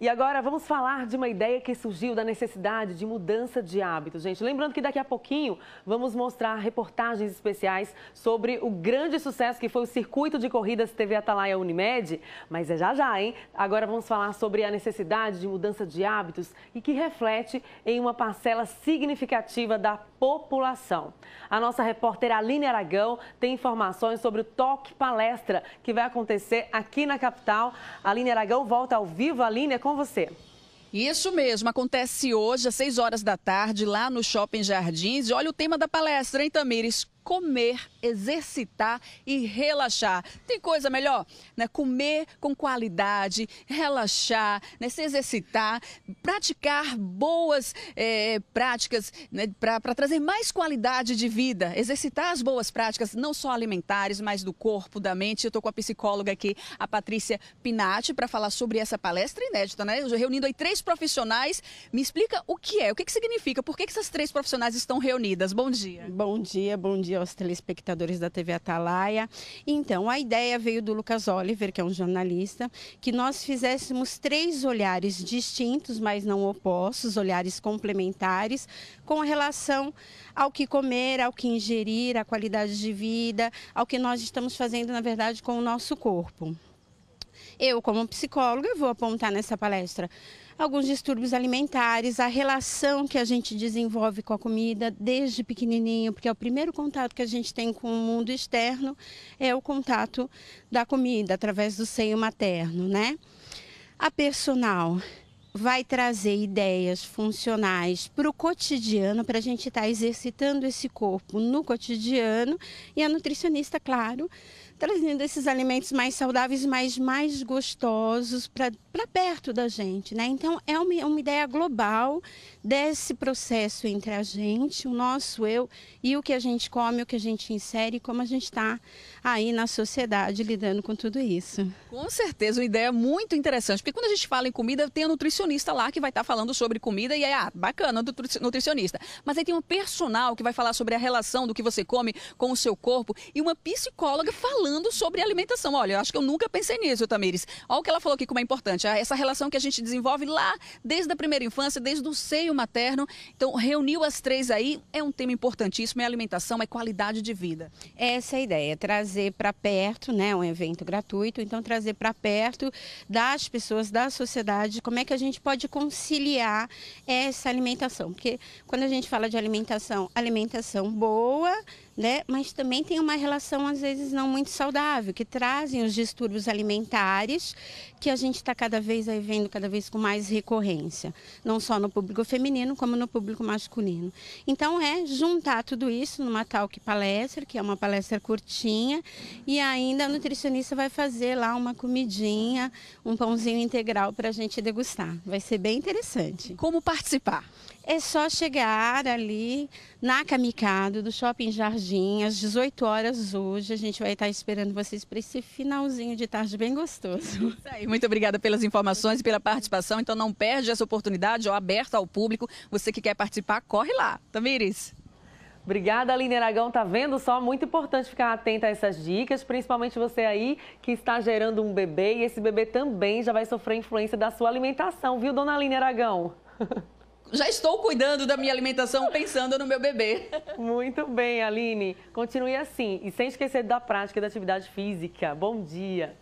E agora vamos falar de uma ideia que surgiu da necessidade de mudança de hábito, gente. Lembrando que daqui a pouquinho vamos mostrar reportagens especiais sobre o grande sucesso que foi o circuito de corridas TV Atalaia Unimed, mas é já já, hein? Agora vamos falar sobre a necessidade de mudança de hábitos e que reflete em uma parcela significativa da população. A nossa repórter Aline Aragão tem informações sobre o Toque Palestra que vai acontecer aqui na capital. Aline Aragão volta ao vivo, Aline, é com com você. Isso mesmo, acontece hoje às 6 horas da tarde lá no Shopping Jardins. E olha o tema da palestra, hein, Tamires? comer, exercitar e relaxar. Tem coisa melhor, né? Comer com qualidade, relaxar, né? se exercitar, praticar boas é, práticas né? para trazer mais qualidade de vida, exercitar as boas práticas, não só alimentares, mas do corpo, da mente. Eu estou com a psicóloga aqui, a Patrícia Pinatti, para falar sobre essa palestra inédita, né? Reunindo aí três profissionais. Me explica o que é, o que, que significa, por que, que essas três profissionais estão reunidas. Bom dia. Bom dia, bom dia tarde aos telespectadores da TV Atalaia. Então, a ideia veio do Lucas Oliver, que é um jornalista, que nós fizéssemos três olhares distintos, mas não opostos, olhares complementares, com relação ao que comer, ao que ingerir, à qualidade de vida, ao que nós estamos fazendo, na verdade, com o nosso corpo. Eu, como psicóloga, vou apontar nessa palestra alguns distúrbios alimentares, a relação que a gente desenvolve com a comida desde pequenininho, porque é o primeiro contato que a gente tem com o mundo externo é o contato da comida através do seio materno, né? A personal vai trazer ideias funcionais para o cotidiano, para a gente estar tá exercitando esse corpo no cotidiano. E a nutricionista, claro, trazendo esses alimentos mais saudáveis, mas mais gostosos para perto da gente, né? Então é uma, é uma ideia global desse processo entre a gente, o nosso eu e o que a gente come, o que a gente insere, como a gente está aí na sociedade lidando com tudo isso. Com certeza, uma ideia muito interessante, porque quando a gente fala em comida, tem a nutricionista lá que vai estar tá falando sobre comida e é ah, bacana, nutricionista. Mas aí tem um personal que vai falar sobre a relação do que você come com o seu corpo e uma psicóloga falando falando sobre alimentação. Olha, eu acho que eu nunca pensei nisso, Tamires. Olha o que ela falou aqui, como é importante. Ah, essa relação que a gente desenvolve lá desde a primeira infância, desde o seio materno. Então, reuniu as três aí, é um tema importantíssimo, é alimentação, é qualidade de vida. Essa é a ideia, trazer para perto, né, um evento gratuito, então trazer para perto das pessoas, da sociedade, como é que a gente pode conciliar essa alimentação. Porque quando a gente fala de alimentação, alimentação boa, né? Mas também tem uma relação às vezes não muito saudável, que trazem os distúrbios alimentares, que a gente está cada vez aí vendo cada vez com mais recorrência, não só no público feminino como no público masculino. Então é juntar tudo isso numa talk palestra, que é uma palestra curtinha, e ainda a nutricionista vai fazer lá uma comidinha, um pãozinho integral para a gente degustar. Vai ser bem interessante. Como participar? É só chegar ali na Camicado do Shopping Jardim tardinha, às 18 horas hoje. A gente vai estar esperando vocês para esse finalzinho de tarde bem gostoso. É isso aí, muito obrigada pelas informações e pela participação. Então não perde essa oportunidade, ó, aberta ao público. Você que quer participar, corre lá. Tamires. Obrigada, Aline Aragão. Tá vendo só? Muito importante ficar atenta a essas dicas, principalmente você aí que está gerando um bebê e esse bebê também já vai sofrer influência da sua alimentação, viu, dona Aline Aragão? já estou cuidando da minha alimentação pensando no meu bebê. Muito bem, Aline. Continue assim e sem esquecer da prática da atividade física. Bom dia.